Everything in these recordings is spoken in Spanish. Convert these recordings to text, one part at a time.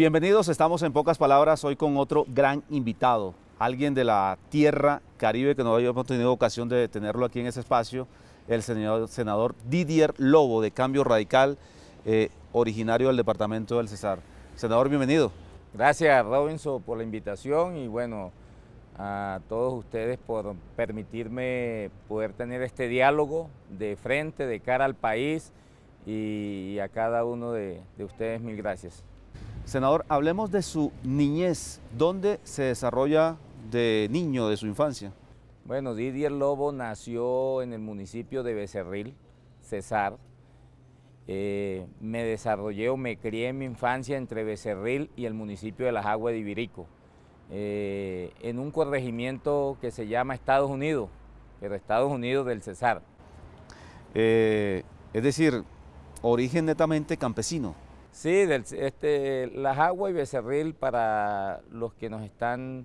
Bienvenidos, estamos en pocas palabras hoy con otro gran invitado, alguien de la tierra caribe que no habíamos tenido ocasión de tenerlo aquí en ese espacio, el senador, Didier Lobo de Cambio Radical, eh, originario del departamento del Cesar. Senador, bienvenido. Gracias Robinson por la invitación y bueno, a todos ustedes por permitirme poder tener este diálogo de frente, de cara al país y a cada uno de ustedes mil gracias. Senador, hablemos de su niñez. ¿Dónde se desarrolla de niño, de su infancia? Bueno, Didier Lobo nació en el municipio de Becerril, Cesar. Eh, me desarrollé o me crié en mi infancia entre Becerril y el municipio de Las Aguas de Ibirico, eh, en un corregimiento que se llama Estados Unidos, pero Estados Unidos del Cesar. Eh, es decir, origen netamente campesino. Sí, este, las aguas y becerril para los que nos están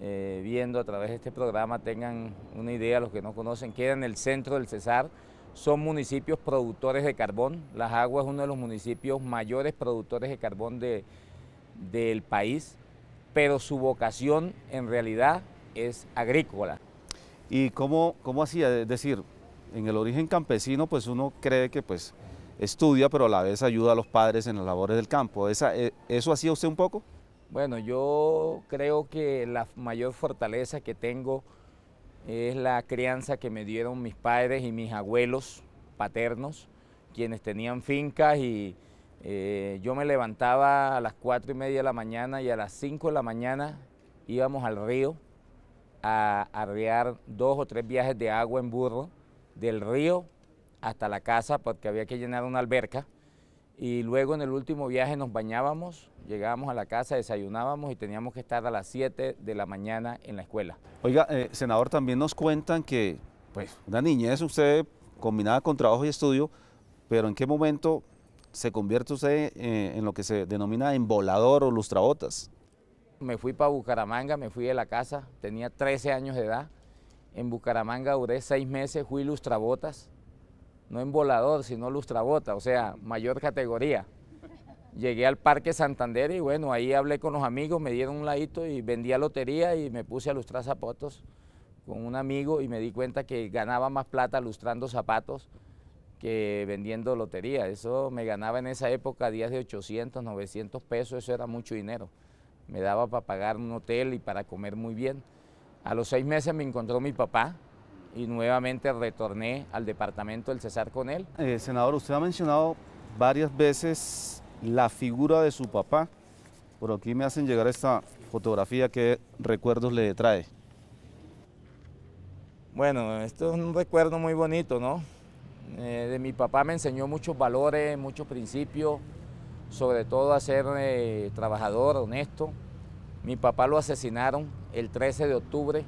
eh, viendo a través de este programa tengan una idea, los que no conocen, queda en el centro del Cesar, son municipios productores de carbón. Las aguas es uno de los municipios mayores productores de carbón de, del país, pero su vocación en realidad es agrícola. ¿Y cómo, cómo hacía? Es decir, en el origen campesino pues uno cree que pues estudia, pero a la vez ayuda a los padres en las labores del campo. Eh, ¿Eso hacía usted un poco? Bueno, yo creo que la mayor fortaleza que tengo es la crianza que me dieron mis padres y mis abuelos paternos, quienes tenían fincas y eh, yo me levantaba a las cuatro y media de la mañana y a las 5 de la mañana íbamos al río a arrear dos o tres viajes de agua en burro del río hasta la casa porque pues, había que llenar una alberca. Y luego en el último viaje nos bañábamos, llegábamos a la casa, desayunábamos y teníamos que estar a las 7 de la mañana en la escuela. Oiga, eh, senador, también nos cuentan que pues, una niñez usted combinada con trabajo y estudio, pero ¿en qué momento se convierte usted eh, en lo que se denomina embolador o lustrabotas? Me fui para Bucaramanga, me fui de la casa, tenía 13 años de edad. En Bucaramanga duré seis meses, fui lustrabotas no en volador, sino lustrabota, o sea, mayor categoría. Llegué al Parque Santander y bueno, ahí hablé con los amigos, me dieron un ladito y vendía lotería y me puse a lustrar zapatos con un amigo y me di cuenta que ganaba más plata lustrando zapatos que vendiendo lotería. Eso me ganaba en esa época días de 800, 900 pesos, eso era mucho dinero. Me daba para pagar un hotel y para comer muy bien. A los seis meses me encontró mi papá, y nuevamente retorné al departamento del Cesar con él. Eh, senador, usted ha mencionado varias veces la figura de su papá. Por aquí me hacen llegar esta fotografía que recuerdos le trae. Bueno, esto es un recuerdo muy bonito, ¿no? Eh, de mi papá me enseñó muchos valores, muchos principios, sobre todo a ser eh, trabajador, honesto. Mi papá lo asesinaron el 13 de octubre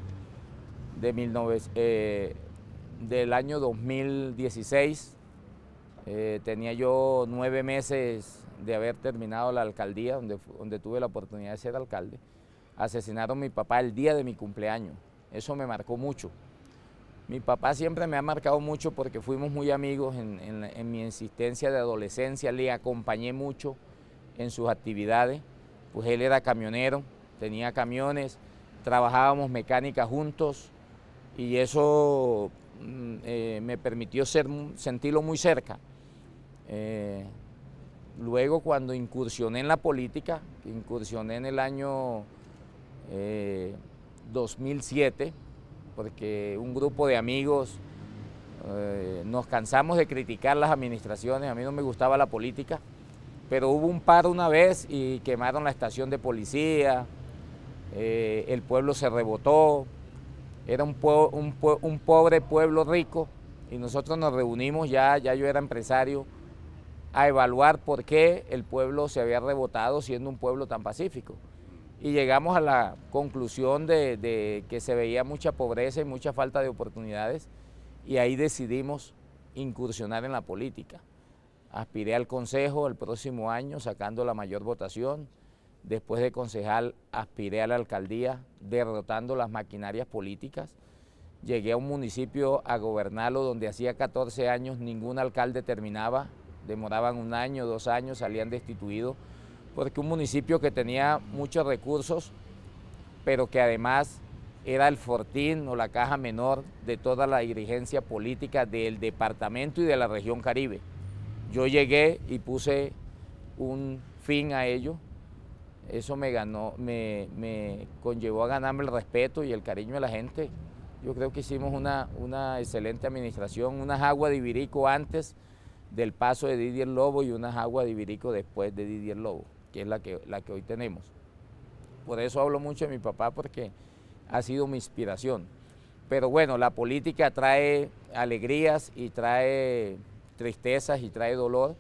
de eh, del año 2016. Eh, tenía yo nueve meses de haber terminado la alcaldía, donde, donde tuve la oportunidad de ser alcalde. Asesinaron a mi papá el día de mi cumpleaños. Eso me marcó mucho. Mi papá siempre me ha marcado mucho porque fuimos muy amigos en, mi existencia de adolescencia, le acompañé mucho en sus actividades, pues él era camionero, tenía camiones, trabajábamos mecánica juntos, y eso mm, eh, me permitió sentirlo muy cerca. Eh, luego cuando incursioné en la política, incursioné en el año 2007, eh, porque un grupo de amigos nos cansamos de criticar las administraciones, a mí no me gustaba la política, pero hubo un paro una vez y quemaron la estación de policía, el pueblo se rebotó, era un, un, pobre pueblo rico y nosotros nos reunimos ya, ya yo era empresario, a evaluar por qué el pueblo se había rebotado siendo un pueblo tan pacífico. Y llegamos a la conclusión de, de que se veía mucha pobreza y mucha falta de oportunidades y ahí decidimos incursionar en la política. Aspiré al Consejo el próximo año sacando la mayor votación. Después de concejal aspiré a la alcaldía derrotando las maquinarias políticas. Llegué a un municipio a gobernarlo donde hacía 14 años ningún alcalde terminaba, demoraban un año, dos años, salían destituidos, porque un municipio que tenía muchos recursos, pero que además era el fortín o la caja menor de toda la dirigencia política del departamento y de la región Caribe. Yo llegué y puse un fin a ello, eso me ganó, me, me, conllevó a ganarme el respeto y el cariño de la gente. Yo creo que hicimos una, una excelente administración, unas aguas de Ibirico antes del paso de Didier Lobo y unas aguas de Ibirico después de Didier Lobo, que es la que, la que hoy tenemos. Por eso hablo mucho de mi papá, porque ha sido mi inspiración. Pero bueno, la política trae alegrías y trae tristezas y trae dolor.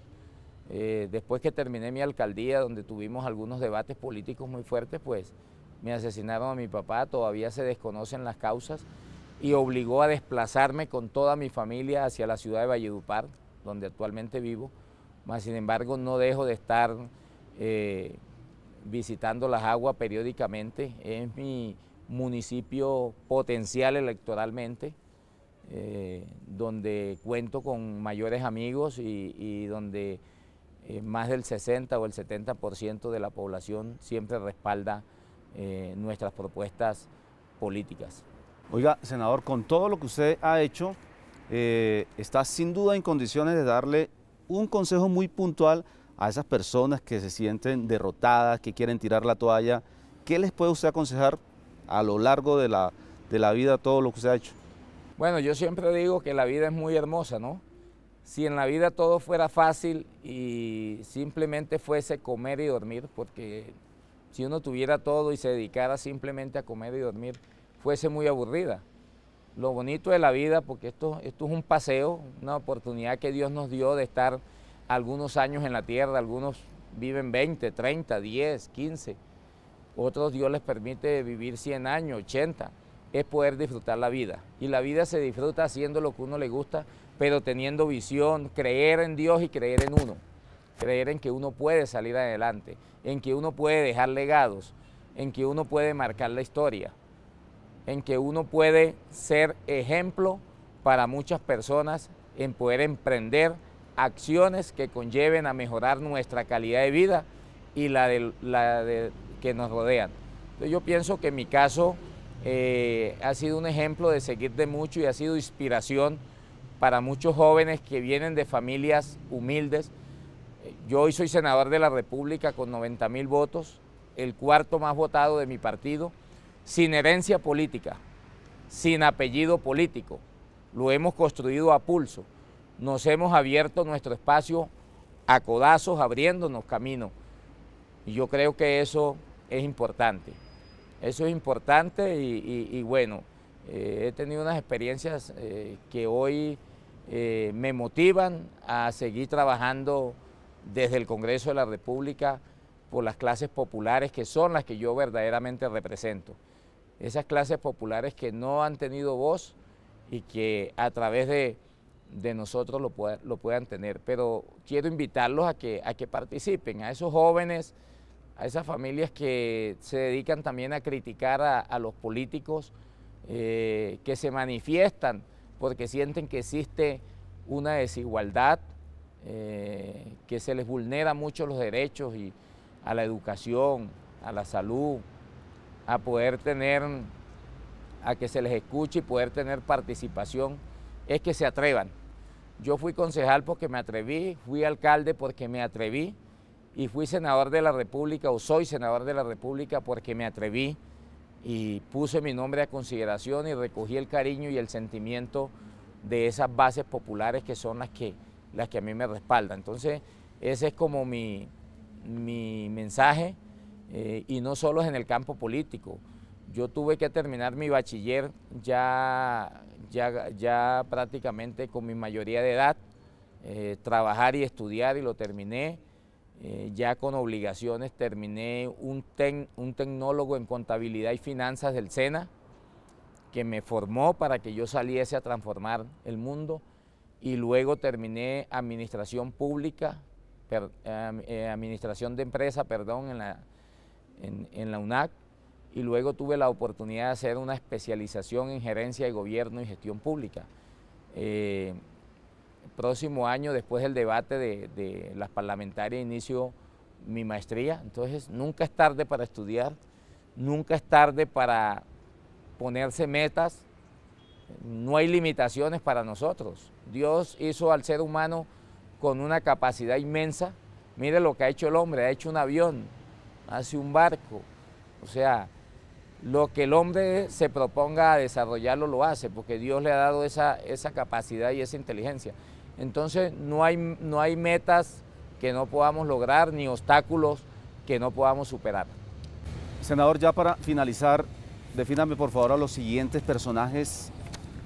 Eh, después que terminé mi alcaldía, donde tuvimos algunos debates políticos muy fuertes, pues me asesinaron a mi papá, todavía se desconocen las causas y obligó a desplazarme con toda mi familia hacia la ciudad de Valledupar, donde actualmente vivo, sin embargo no dejo de estar eh, visitando las aguas periódicamente, es mi municipio potencial electoralmente, eh, donde cuento con mayores amigos y donde eh, más del 60 o el 70% de la población siempre respalda eh, nuestras propuestas políticas. Oiga, senador, con todo lo que usted ha hecho, eh, está sin duda en condiciones de darle un consejo muy puntual a esas personas que se sienten derrotadas, que quieren tirar la toalla. ¿Qué les puede usted aconsejar a lo largo de la, de la vida todo lo que usted ha hecho? Bueno, yo siempre digo que la vida es muy hermosa, ¿no? si en la vida todo fuera fácil y simplemente fuese comer y dormir, porque si uno tuviera todo y se dedicara simplemente a comer y dormir, fuese muy aburrida. Lo bonito de la vida, porque esto, esto es un paseo, una oportunidad que Dios nos dio de estar algunos años en la tierra, algunos viven 20, 30, 10, 15, otros Dios les permite vivir 100 años, 80, es poder disfrutar la vida. Y la vida se disfruta haciendo lo que uno le gusta, pero teniendo visión, creer en Dios y creer en uno. Creer en que uno puede salir adelante, en que uno puede dejar legados, en que uno puede marcar la historia, en que uno puede ser ejemplo para muchas personas en poder emprender acciones que conlleven a mejorar nuestra calidad de vida y la de, la que nos rodean. yo pienso que mi caso eh, ha sido un ejemplo de seguir de mucho y ha sido inspiración para muchos jóvenes que vienen de familias humildes. Eh, yo hoy soy senador de la República con 90 mil votos, el cuarto más votado de mi partido, sin herencia política, sin apellido político. Lo hemos construido a pulso. Nos hemos abierto nuestro espacio a codazos, abriéndonos camino. Y yo creo que eso es importante. Eso es importante y, bueno, eh, he tenido unas experiencias eh, que hoy... Eh, me motivan a seguir trabajando desde el Congreso de la República por las clases populares que son las que yo verdaderamente represento. Esas clases populares que no han tenido voz y que a través de, nosotros lo, lo, puedan tener. Pero quiero invitarlos a que, a que participen, a esos jóvenes, a esas familias que se dedican también a criticar a, los políticos, eh, que se manifiestan porque sienten que existe una desigualdad, eh, que se les vulnera mucho los derechos y a la educación, a la salud, a poder tener, a que se les escuche y poder tener participación, es que se atrevan. Yo fui concejal porque me atreví, fui alcalde porque me atreví y fui senador de la República o soy senador de la República porque me atreví y puse mi nombre a consideración y recogí el cariño y el sentimiento de esas bases populares que son las que, las que a mí me respaldan. Entonces, ese es como mi, mensaje eh, y no solo es en el campo político. Yo tuve que terminar mi bachiller ya, ya, ya prácticamente con mi mayoría de edad, eh, trabajar y estudiar y lo terminé. Eh, ya con obligaciones terminé un, un tecnólogo en contabilidad y finanzas del SENA, que me formó para que yo saliese a transformar el mundo y luego terminé administración pública, eh, administración de empresa, perdón, en la, en, la UNAC y luego tuve la oportunidad de hacer una especialización en gerencia de gobierno y gestión pública. Eh, próximo año, después del debate de, las parlamentarias, inicio mi maestría. Entonces, nunca es tarde para estudiar, nunca es tarde para ponerse metas, no hay limitaciones para nosotros. Dios hizo al ser humano con una capacidad inmensa. Mire lo que ha hecho el hombre, ha hecho un avión, hace un barco. O sea, lo que el hombre se proponga a desarrollarlo lo hace, porque Dios le ha dado esa, esa capacidad y esa inteligencia. Entonces no hay, no hay metas que no podamos lograr ni obstáculos que no podamos superar. Senador, ya para finalizar, defíname por favor a los siguientes personajes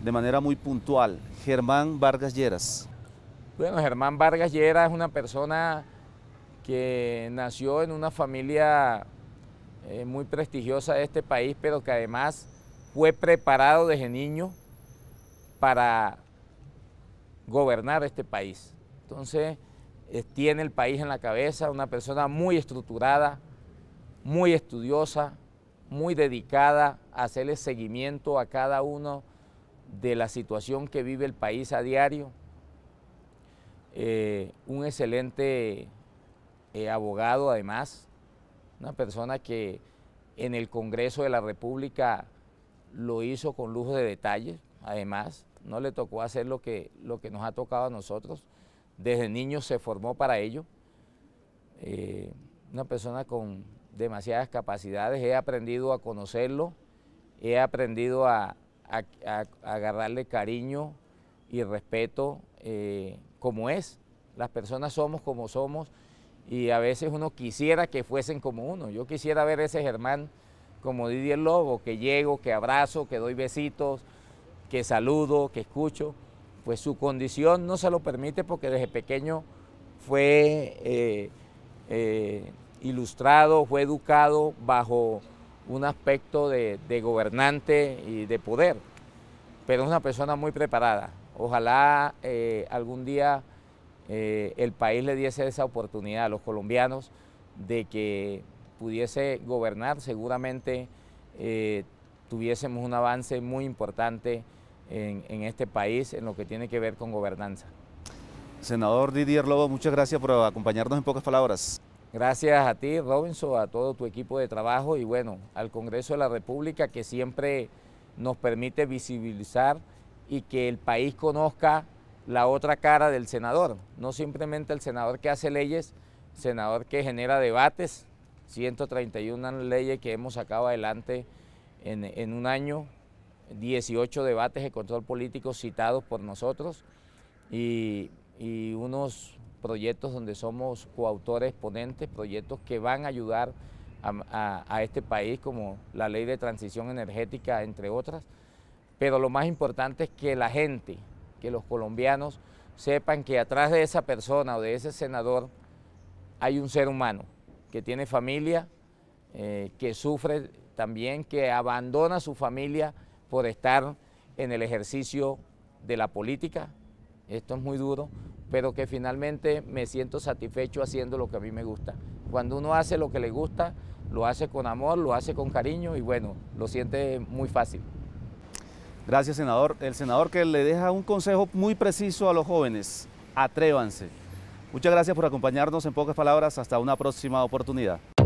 de manera muy puntual. Germán Vargas Lleras. Bueno, Germán Vargas Lleras es una persona que nació en una familia eh, muy prestigiosa de este país, pero que además fue preparado desde niño para gobernar este país. Entonces, eh, tiene el país en la cabeza una persona muy estructurada, muy estudiosa, muy dedicada a hacerle seguimiento a cada uno de la situación que vive el país a diario. Eh, un excelente eh, abogado además, una persona que en el Congreso de la República lo hizo con lujo de detalles, además, no le tocó hacer lo que, lo que nos ha tocado a nosotros. Desde niño se formó para ello. Eh, una persona con demasiadas capacidades, he aprendido a conocerlo, he aprendido a, agarrarle cariño y respeto eh, como es. Las personas somos como somos y a veces uno quisiera que fuesen como uno. Yo quisiera ver ese Germán como Didier Lobo, que llego, que abrazo, que doy besitos, que saludo, que escucho, pues su condición no se lo permite porque desde pequeño fue eh, eh, ilustrado, fue educado bajo un aspecto de, gobernante y de poder, pero es una persona muy preparada. Ojalá eh, algún día el país le diese esa oportunidad a los colombianos de que pudiese gobernar, seguramente tuviésemos un avance muy importante en, este país en lo que tiene que ver con gobernanza. Senador Didier Lobo, muchas gracias por acompañarnos en pocas palabras. Gracias a ti, Robinson, a todo tu equipo de trabajo y bueno, al Congreso de la República que siempre nos permite visibilizar y que el país conozca la otra cara del senador, no simplemente el senador que hace leyes, senador que genera debates, 131 leyes que hemos sacado adelante en, en un año, 18 debates de control político citados por nosotros y, unos proyectos donde somos coautores, ponentes, proyectos que van a ayudar a, este país, como la ley de transición energética, entre otras. Pero lo más importante es que la gente, que los colombianos sepan que atrás de esa persona o de ese senador hay un ser humano que tiene familia, eh, que sufre también, que abandona su familia por estar en el ejercicio de la política, esto es muy duro, pero que finalmente me siento satisfecho haciendo lo que a mí me gusta. Cuando uno hace lo que le gusta, lo hace con amor, lo hace con cariño y bueno, lo siente muy fácil. Gracias, senador. El senador que le deja un consejo muy preciso a los jóvenes, atrévanse. Muchas gracias por acompañarnos en pocas palabras. Hasta una próxima oportunidad.